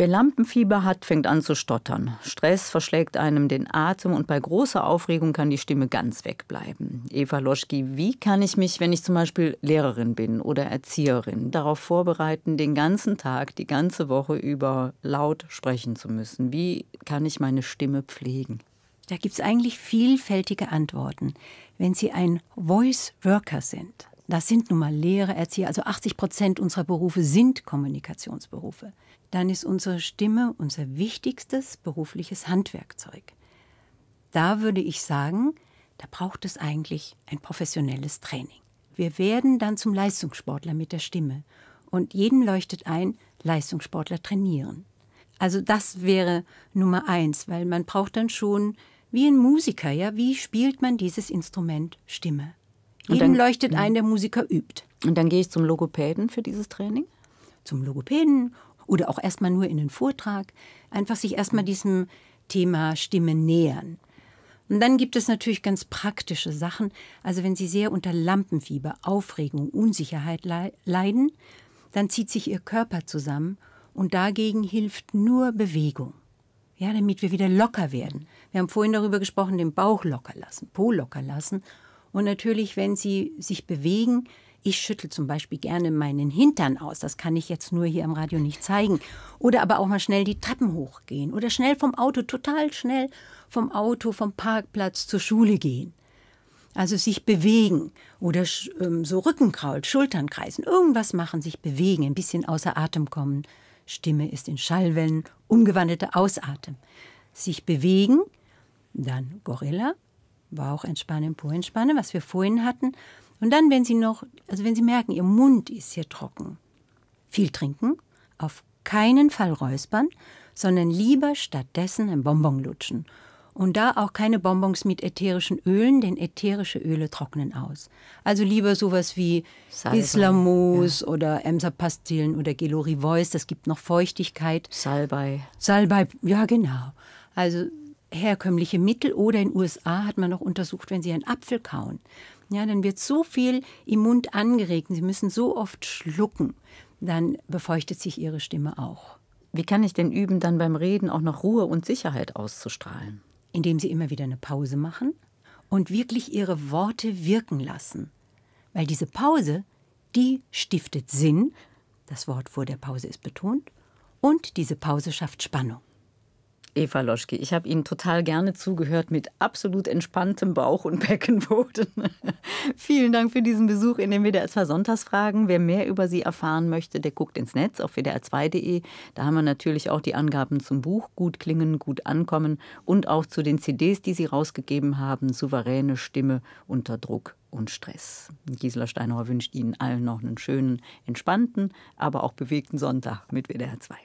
Wer Lampenfieber hat, fängt an zu stottern. Stress verschlägt einem den Atem und bei großer Aufregung kann die Stimme ganz wegbleiben. Eva Loschki, wie kann ich mich, wenn ich zum Beispiel Lehrerin bin oder Erzieherin, darauf vorbereiten, den ganzen Tag, die ganze Woche über laut sprechen zu müssen? Wie kann ich meine Stimme pflegen? Da gibt es eigentlich vielfältige Antworten, wenn Sie ein Voice Worker sind. Das sind nun mal Lehrer, Erzieher, also 80 Prozent unserer Berufe sind Kommunikationsberufe. Dann ist unsere Stimme unser wichtigstes berufliches Handwerkzeug. Da würde ich sagen, da braucht es eigentlich ein professionelles Training. Wir werden dann zum Leistungssportler mit der Stimme und jedem leuchtet ein, Leistungssportler trainieren. Also das wäre Nummer eins, weil man braucht dann schon wie ein Musiker, ja, wie spielt man dieses Instrument Stimme? Und Jedem dann, leuchtet mhm. ein, der Musiker übt. Und dann gehe ich zum Logopäden für dieses Training? Zum Logopäden oder auch erstmal nur in den Vortrag. Einfach sich erstmal diesem Thema Stimme nähern. Und dann gibt es natürlich ganz praktische Sachen. Also wenn Sie sehr unter Lampenfieber, Aufregung, Unsicherheit leiden, dann zieht sich Ihr Körper zusammen und dagegen hilft nur Bewegung. Ja, damit wir wieder locker werden. Wir haben vorhin darüber gesprochen, den Bauch locker lassen, Po locker lassen und natürlich, wenn sie sich bewegen, ich schüttel zum Beispiel gerne meinen Hintern aus. Das kann ich jetzt nur hier im Radio nicht zeigen. Oder aber auch mal schnell die Treppen hochgehen. Oder schnell vom Auto, total schnell vom Auto, vom Parkplatz zur Schule gehen. Also sich bewegen oder ähm, so Rückenkraut, Schultern kreisen, irgendwas machen, sich bewegen, ein bisschen außer Atem kommen. Stimme ist in Schallwellen, umgewandelte Ausatem. Sich bewegen, dann Gorilla, Bauch entspannen, Po entspannen, was wir vorhin hatten. Und dann, wenn Sie noch, also wenn Sie merken, Ihr Mund ist hier trocken, viel trinken, auf keinen Fall räuspern, sondern lieber stattdessen ein Bonbon lutschen. Und da auch keine Bonbons mit ätherischen Ölen, denn ätherische Öle trocknen aus. Also lieber sowas wie Islamus ja. oder Emser-Pastillen oder Gelori Voice, das gibt noch Feuchtigkeit. Salbei. Salbei, ja genau. Also herkömmliche Mittel oder in den USA hat man noch untersucht, wenn sie einen Apfel kauen. Ja, dann wird so viel im Mund angeregt, sie müssen so oft schlucken, dann befeuchtet sich ihre Stimme auch. Wie kann ich denn üben, dann beim Reden auch noch Ruhe und Sicherheit auszustrahlen? Indem sie immer wieder eine Pause machen und wirklich ihre Worte wirken lassen. Weil diese Pause, die stiftet Sinn, das Wort vor der Pause ist betont, und diese Pause schafft Spannung. Eva Loschke. Ich habe Ihnen total gerne zugehört mit absolut entspanntem Bauch und Beckenboden. Vielen Dank für diesen Besuch in den WDR 2 Sonntagsfragen. Wer mehr über Sie erfahren möchte, der guckt ins Netz auf wdr2.de. Da haben wir natürlich auch die Angaben zum Buch Gut klingen, gut ankommen und auch zu den CDs, die Sie rausgegeben haben, Souveräne Stimme unter Druck und Stress. Gisela Steinhauer wünscht Ihnen allen noch einen schönen, entspannten, aber auch bewegten Sonntag mit WDR 2.